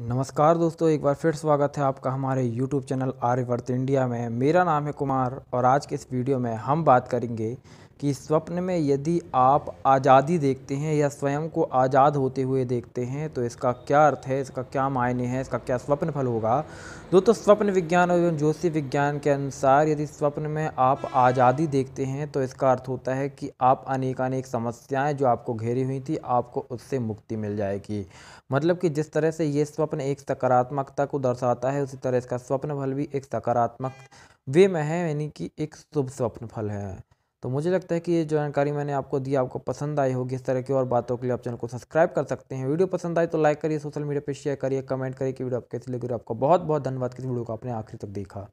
नमस्कार दोस्तों एक बार फिर स्वागत है आपका हमारे YouTube चैनल आर्यवर्त इंडिया में मेरा नाम है कुमार और आज के इस वीडियो में हम बात करेंगे कि स्वप्न में यदि आप आज़ादी देखते हैं या स्वयं को आज़ाद होते हुए देखते हैं तो इसका क्या अर्थ है इसका क्या मायने हैं इसका क्या स्वप्न फल होगा दोस्तों स्वप्न विज्ञान एवं ज्योतिष विज्ञान के अनुसार यदि स्वप्न में आप आज़ादी देखते हैं तो इसका अर्थ होता है कि आप अनेक अनेक समस्याएं जो आपको घेरी हुई थी आपको उससे मुक्ति मिल जाएगी मतलब कि जिस तरह से ये स्वप्न एक सकारात्मकता को दर्शाता है उसी तरह इसका स्वप्न फल भी एक सकारात्मक वे में है यानी कि एक शुभ स्वप्न फल है तो मुझे लगता है कि ये जानकारी मैंने आपको दी आपको पसंद आई होगी इस तरह की और बातों के लिए आप चैनल को सब्सक्राइब कर सकते हैं वीडियो पसंद आई तो लाइक करिए सोशल मीडिया पर शेयर करिए कमेंट करिए कि वीडियो आप कैसे लगी आपका बहुत बहुत धन्यवाद किस वीडियो को आपने आखिरी तक देखा